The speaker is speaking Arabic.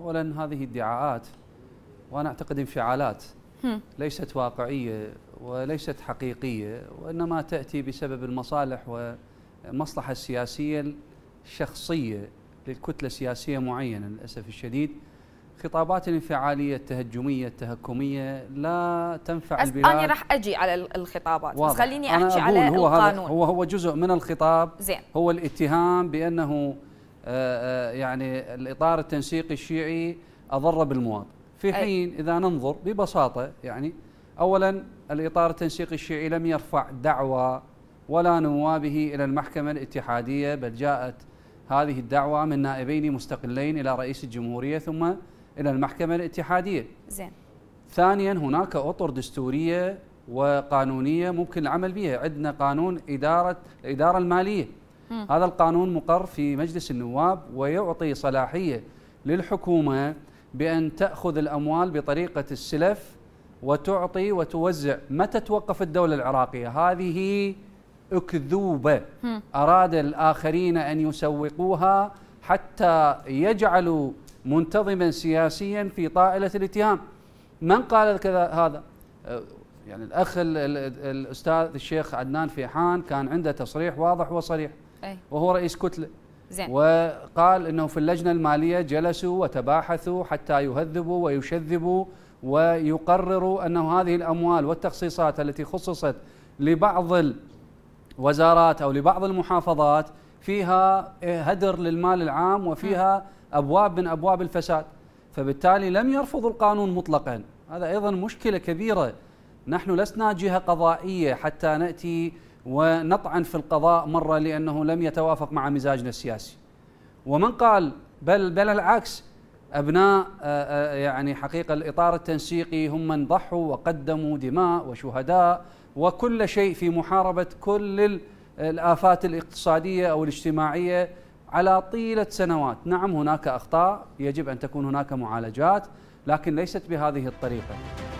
اولا هذه ادعاءات وانا اعتقد انفعالات ليست واقعيه وليست حقيقيه وانما تاتي بسبب المصالح والمصلحه السياسيه الشخصيه للكتله السياسيه معينه للاسف الشديد خطابات الانفعاليه التهجميه التهكميه لا تنفع بس البلاد انا راح اجي على الخطابات واضح. بس خليني احكي على هو القانون هو هو جزء من الخطاب زين هو الاتهام بانه آه، آه، يعني الاطار التنسيقي الشيعي اضر بالمواطن في حين اذا ننظر ببساطه يعني اولا الاطار التنسيقي الشيعي لم يرفع دعوى ولا نوابه الى المحكمه الاتحاديه بل جاءت هذه الدعوه من نائبين مستقلين الى رئيس الجمهوريه ثم الى المحكمه الاتحاديه. زين. ثانيا هناك اطر دستوريه وقانونيه ممكن العمل بها، عندنا قانون اداره الاداره الماليه. هذا القانون مقر في مجلس النواب ويعطي صلاحية للحكومة بأن تأخذ الأموال بطريقة السلف وتعطي وتوزع متى توقف الدولة العراقية هذه أكذوبة أراد الآخرين أن يسوقوها حتى يجعلوا منتظما سياسيا في طائلة الاتهام من قال كذا هذا يعني الأخ الأستاذ الشيخ عدنان فيحان كان عنده تصريح واضح وصريح إيه. وهو رئيس كتله زين. وقال انه في اللجنه الماليه جلسوا وتباحثوا حتى يهذبوا ويشذبوا ويقرروا انه هذه الاموال والتخصيصات التي خصصت لبعض الوزارات او لبعض المحافظات فيها هدر للمال العام وفيها ابواب من ابواب الفساد فبالتالي لم يرفضوا القانون مطلقا هذا ايضا مشكله كبيره نحن لسنا جهه قضائيه حتى ناتي ونطعن في القضاء مرة لأنه لم يتوافق مع مزاجنا السياسي ومن قال بل بل العكس أبناء آه، آه، يعني حقيقة الإطار التنسيقي هم من ضحوا وقدموا دماء وشهداء وكل شيء في محاربة كل الآفات الاقتصادية أو الاجتماعية على طيلة سنوات نعم هناك أخطاء يجب أن تكون هناك معالجات لكن ليست بهذه الطريقة